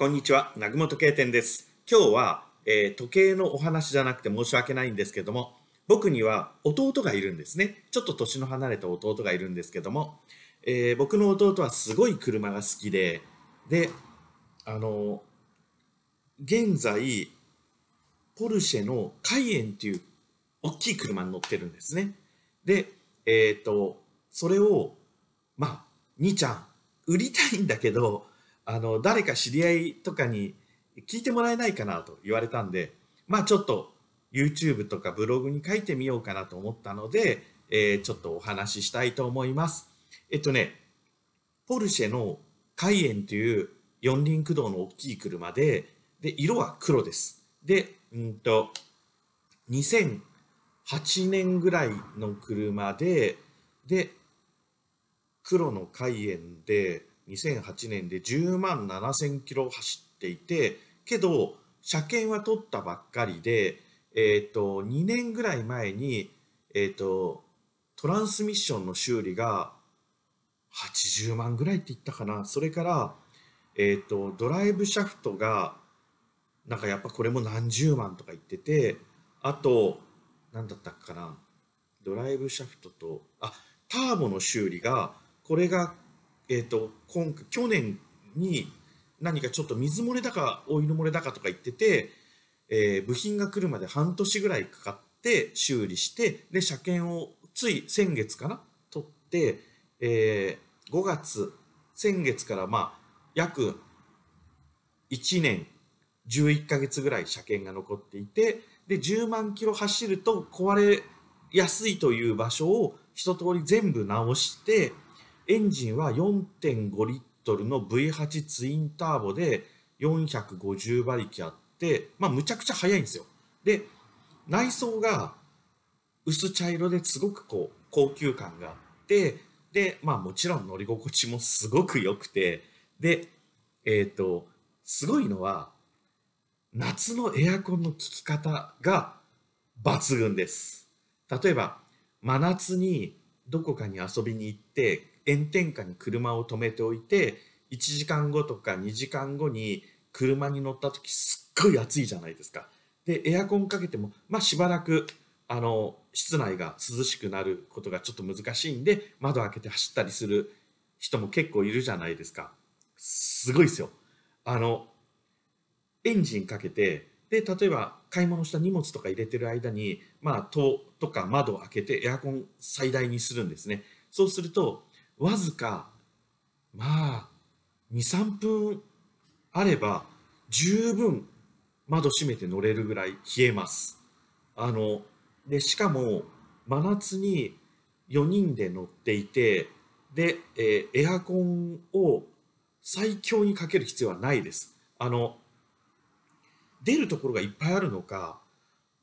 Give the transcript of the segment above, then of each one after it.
こんにちは、南雲時計店です。今日は、えー、時計のお話じゃなくて申し訳ないんですけども、僕には弟がいるんですね。ちょっと年の離れた弟がいるんですけども、えー、僕の弟はすごい車が好きで、で、あの、現在、ポルシェのカイエンっていう大きい車に乗ってるんですね。で、えっ、ー、と、それを、まあ、兄ちゃん、売りたいんだけど、あの、誰か知り合いとかに聞いてもらえないかなと言われたんで、まあちょっと YouTube とかブログに書いてみようかなと思ったので、えー、ちょっとお話ししたいと思います。えっとね、ポルシェのカイエンという四輪駆動の大きい車で、で、色は黒です。で、うんと、2008年ぐらいの車で、で、黒のカイエンで、2008年で10万7000キロ走っていてけど車検は取ったばっかりで、えーと、2年ぐらい前に、えーと、トランスミッションの修理が80万ぐらいって言ったかなそれから、えーと、とドライブシャフトがなんかやっぱこれも何十万とか言っててあと何だったかなドライブシャフトとあターボの修理がこれがえーと、今去年に何かちょっと水漏れだかオイル漏れだかとか言ってて、えー、部品が来るまで半年ぐらいかかって修理してで車検をつい先月かな取って、えー、5月先月からまあ約1年11ヶ月ぐらい車検が残っていてで10万キロ走ると壊れやすいという場所を一通り全部直してエンジンは4.5リットルの V8 ツインターボで450馬力あって、まあ、むちゃくちゃ速いんですよ。で、内装が薄茶色ですごくこう高級感があって、で、まあもちろん乗り心地もすごく良くて、で、えっ、ー、と、すごいのは、夏のエアコンの効き方が抜群です。例えば、真夏にどこかに遊びに行って炎天下に車を止めておいて1時間後とか2時間後に車に乗った時すっごい暑いじゃないですか。でエアコンかけても、まあ、しばらくあの室内が涼しくなることがちょっと難しいんで窓開けて走ったりする人も結構いるじゃないですか。すごいですよ。あのエンジンかけてで例えば買い物した荷物とか入れてる間に、まあ、戸とか窓を開けてエアコン最大にするんですねそうするとわずかまあ23分あれば十分窓閉めて乗れるぐらい冷えますあのでしかも真夏に4人で乗っていてで、えー、エアコンを最強にかける必要はないですあの出るところがいっぱいあるのか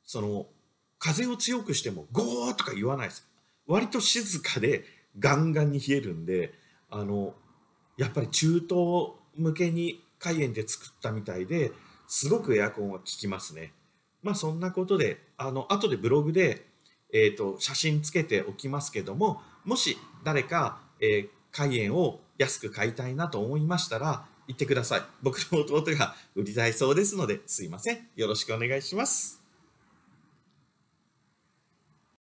その風を強くしても「ゴー!」とか言わないです割と静かでガンガンに冷えるんであのやっぱり中東向けに海塩で作ったみたいですごくエアコンは効きますね。まあそんなことであの後でブログで、えーと、写真つけておきますけどももし誰か、えー、海を安く買いたいなと思いましたら言ってください。僕の弟が売りたいそうですので、すいません。よろしくお願いします。